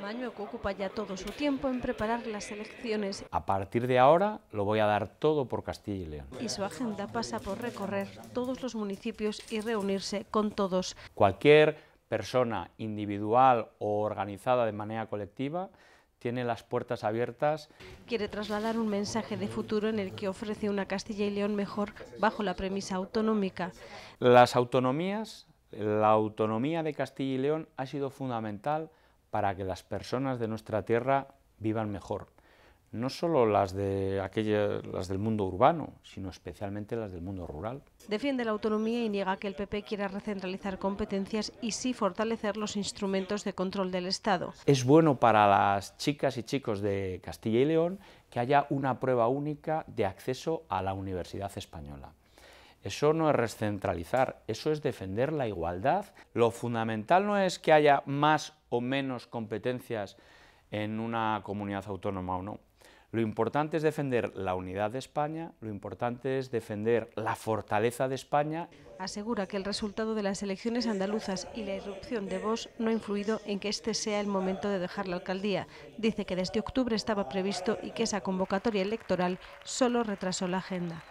Mañueco ocupa ya todo su tiempo en preparar las elecciones. A partir de ahora lo voy a dar todo por Castilla y León. Y su agenda pasa por recorrer todos los municipios y reunirse con todos. Cualquier persona individual o organizada de manera colectiva tiene las puertas abiertas. Quiere trasladar un mensaje de futuro en el que ofrece una Castilla y León mejor bajo la premisa autonómica. Las autonomías, la autonomía de Castilla y León ha sido fundamental para que las personas de nuestra tierra vivan mejor. No solo las, de las del mundo urbano, sino especialmente las del mundo rural. Defiende la autonomía y niega que el PP quiera recentralizar competencias y sí fortalecer los instrumentos de control del Estado. Es bueno para las chicas y chicos de Castilla y León que haya una prueba única de acceso a la universidad española. Eso no es recentralizar, eso es defender la igualdad. Lo fundamental no es que haya más o menos competencias en una comunidad autónoma o no. Lo importante es defender la unidad de España, lo importante es defender la fortaleza de España. Asegura que el resultado de las elecciones andaluzas y la irrupción de Vox no ha influido en que este sea el momento de dejar la alcaldía. Dice que desde octubre estaba previsto y que esa convocatoria electoral solo retrasó la agenda.